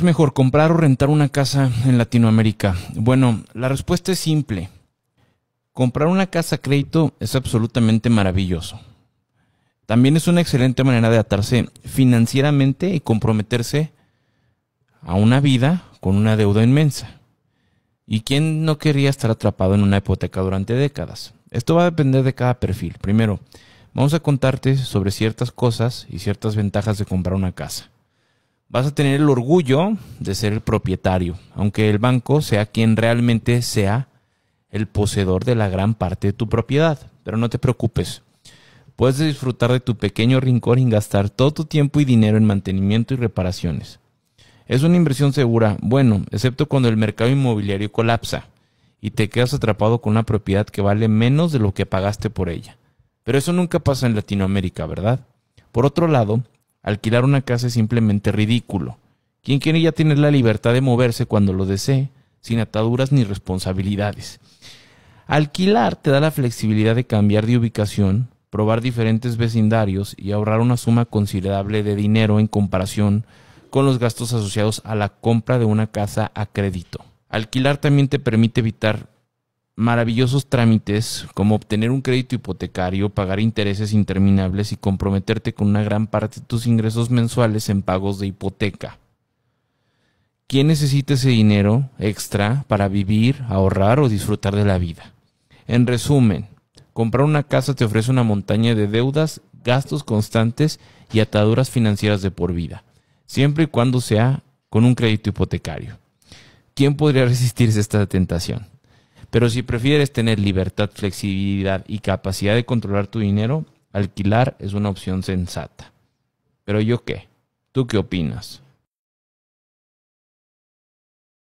¿Es mejor comprar o rentar una casa en Latinoamérica? Bueno, la respuesta es simple. Comprar una casa a crédito es absolutamente maravilloso. También es una excelente manera de atarse financieramente y comprometerse a una vida con una deuda inmensa. ¿Y quién no quería estar atrapado en una hipoteca durante décadas? Esto va a depender de cada perfil. Primero, vamos a contarte sobre ciertas cosas y ciertas ventajas de comprar una casa vas a tener el orgullo de ser el propietario, aunque el banco sea quien realmente sea el poseedor de la gran parte de tu propiedad. Pero no te preocupes, puedes disfrutar de tu pequeño rincón y gastar todo tu tiempo y dinero en mantenimiento y reparaciones. Es una inversión segura, bueno, excepto cuando el mercado inmobiliario colapsa y te quedas atrapado con una propiedad que vale menos de lo que pagaste por ella. Pero eso nunca pasa en Latinoamérica, ¿verdad? Por otro lado, Alquilar una casa es simplemente ridículo. Quien quiere ya tener la libertad de moverse cuando lo desee, sin ataduras ni responsabilidades. Alquilar te da la flexibilidad de cambiar de ubicación, probar diferentes vecindarios y ahorrar una suma considerable de dinero en comparación con los gastos asociados a la compra de una casa a crédito. Alquilar también te permite evitar maravillosos trámites como obtener un crédito hipotecario, pagar intereses interminables y comprometerte con una gran parte de tus ingresos mensuales en pagos de hipoteca. ¿Quién necesita ese dinero extra para vivir, ahorrar o disfrutar de la vida? En resumen, comprar una casa te ofrece una montaña de deudas, gastos constantes y ataduras financieras de por vida, siempre y cuando sea con un crédito hipotecario. ¿Quién podría resistirse a esta tentación? Pero si prefieres tener libertad, flexibilidad y capacidad de controlar tu dinero, alquilar es una opción sensata. Pero yo qué? ¿Tú qué opinas?